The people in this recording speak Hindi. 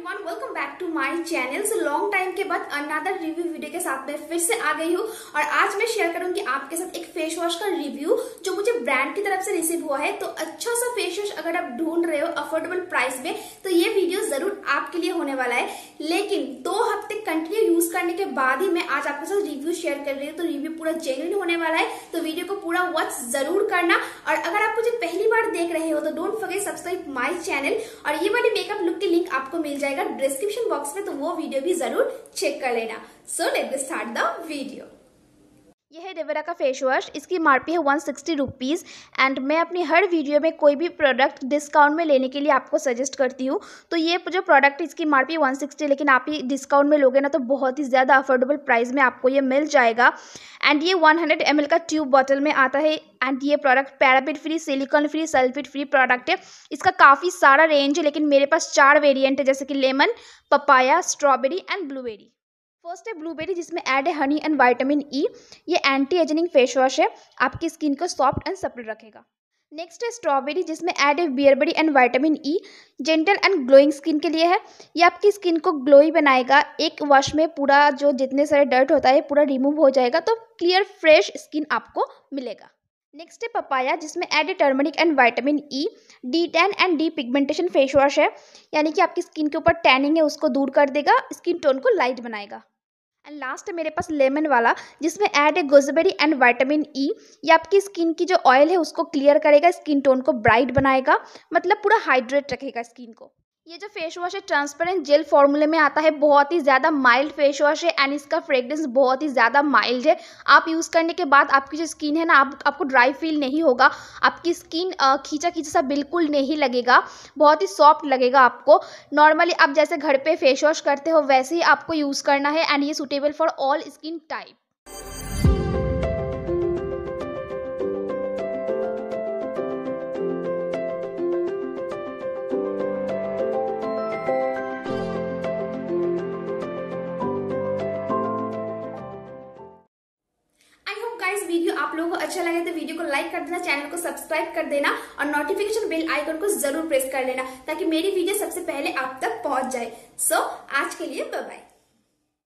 everyone welcome back to my channel so long time के बाद अनदर रिव्यू वीडियो के साथ मैं फिर से आ गई हूँ और आज मैं शेयर करूंगी आपके साथ एक फेस वॉश का रिव्यू जो मुझे ब्रांड की तरफ से रिसीव हुआ है तो अच्छा सा फेस वॉश अगर आप ढूंढ रहे हो अफोर्डेबल प्राइस में तो के बाद ही मैं आज आपके साथ रिव्यू शेयर कर रही हूँ तो रिव्यू पूरा जेन्यून होने वाला है तो वीडियो को पूरा वॉच जरूर करना और अगर आप मुझे पहली बार देख रहे हो तो don't forget subscribe my channel और ये वाली मेकअप लुक की लिंक आपको मिल जाएगा डिस्क्रिप्शन बॉक्स में तो वो वीडियो भी जरूर चेक कर लेना so let start the video यह है रेवेरा का फेस वॉश इसकी एमआरपी है वन सिक्सटी रुपीज़ एंड मैं अपनी हर वीडियो में कोई भी प्रोडक्ट डिस्काउंट में लेने के लिए आपको सजेस्ट करती हूँ तो ये जो प्रोडक्ट इसकी एमआरपी वन सिक्सटी लेकिन आप ही डिस्काउंट में लोगे ना तो बहुत ही ज़्यादा अफोर्डेबल प्राइस में आपको ये मिल जाएगा एंड ये वन हंड्रेड का ट्यूब बॉटल में आता है एंड ये product paraben free silicone free sulphate free product है इसका काफ़ी सारा रेंज है लेकिन मेरे पास चार वेरियंट है जैसे कि lemon papaya strawberry and blueberry first है ब्लूबेरी जिसमें ऐड है हनी एंड वाइटामिन ई ये एंटी एजनिंग फेस वॉश है आपकी स्किन को सॉफ्ट एंड सप्पल रखेगा नेक्स्ट है स्ट्रॉबेरी जिसमें ऐड है bearberry and vitamin E gentle and glowing skin के लिए है ये आपकी स्किन को ग्लोई बनाएगा एक वॉश में पूरा जो जितने सारे डर्ट होता है पूरा रिमूव हो जाएगा तो क्लियर फ्रेश स्किन आपको मिलेगा नेक्स्ट है पपाया जिसमें एड है turmeric and vitamin E de tan and depigmentation face wash है यानी कि आपकी स्किन के ऊपर टैनिंग है उसको दूर कर देगा स्किन टोन को लाइट बनाएगा एंड लास्ट मेरे पास लेमन वाला जिसमें ऐड है गोजबेरी एंड वाइटामिन ई ये आपकी स्किन की जो ऑयल है उसको क्लियर करेगा स्किन टोन को ब्राइट बनाएगा मतलब पूरा हाइड्रेट रखेगा स्किन को ये जो फेस वॉश है ट्रांसपेरेंट जेल फॉर्मूले में आता है बहुत ही ज़्यादा माइल्ड फेस वॉश है एंड इसका फ्रेग्रेंस बहुत ही ज़्यादा माइल्ड है आप यूज़ करने के बाद आपकी जो स्किन है ना आप आपको ड्राई फील नहीं होगा आपकी स्किन खींचा खींचा सा बिल्कुल नहीं लगेगा बहुत ही सॉफ्ट लगेगा आपको नॉर्मली आप जैसे घर पर फेस वॉश करते हो वैसे ही आपको यूज़ करना है एंड ये suitable for all skin type video आप लोगों को अच्छा लगे तो वीडियो को लाइक कर देना चैनल को सब्सक्राइब कर देना और नोटिफिकेशन बेल आइकन को जरूर प्रेस कर लेना ताकि मेरी वीडियो सबसे पहले आप तक पहुंच जाए सो so, आज के लिए बाय